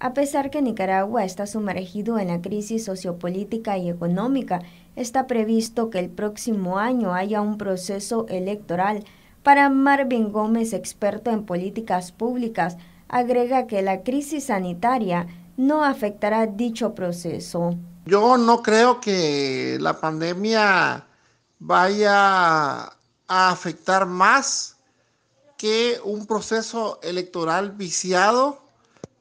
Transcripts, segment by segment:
A pesar que Nicaragua está sumergido en la crisis sociopolítica y económica, está previsto que el próximo año haya un proceso electoral. Para Marvin Gómez, experto en políticas públicas, agrega que la crisis sanitaria no afectará dicho proceso. Yo no creo que la pandemia vaya a afectar más que un proceso electoral viciado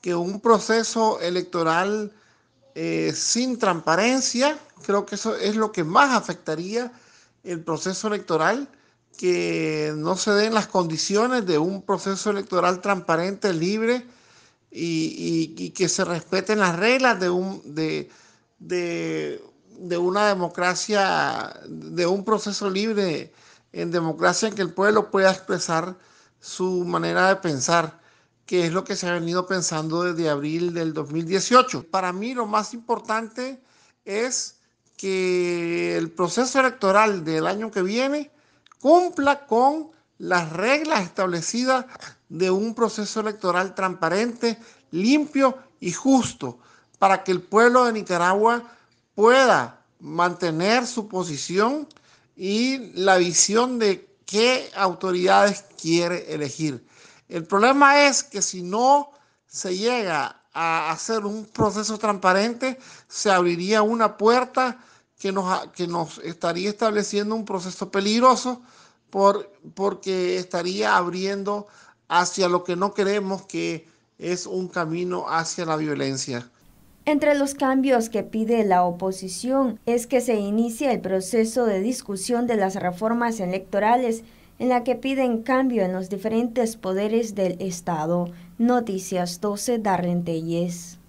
que un proceso electoral eh, sin transparencia, creo que eso es lo que más afectaría el proceso electoral, que no se den las condiciones de un proceso electoral transparente, libre y, que se respeten las reglas de un... de una democracia, de un proceso libre en democracia en que el pueblo pueda expresar su manera de pensar que es lo que se ha venido pensando desde abril del 2018. Para mí lo más importante es que el proceso electoral del año que viene cumpla con las reglas establecidas de un proceso electoral transparente, limpio y justo, para que el pueblo de Nicaragua pueda mantener su posición y la visión de qué autoridades quiere elegir. El problema es que si no se llega a hacer un proceso transparente, se abriría una puerta que nos, que nos estaría estableciendo un proceso peligroso por, porque estaría abriendo hacia lo que no queremos que es un camino hacia la violencia. Entre los cambios que pide la oposición es que se inicie el proceso de discusión de las reformas electorales en la que piden cambio en los diferentes poderes del Estado. Noticias 12 de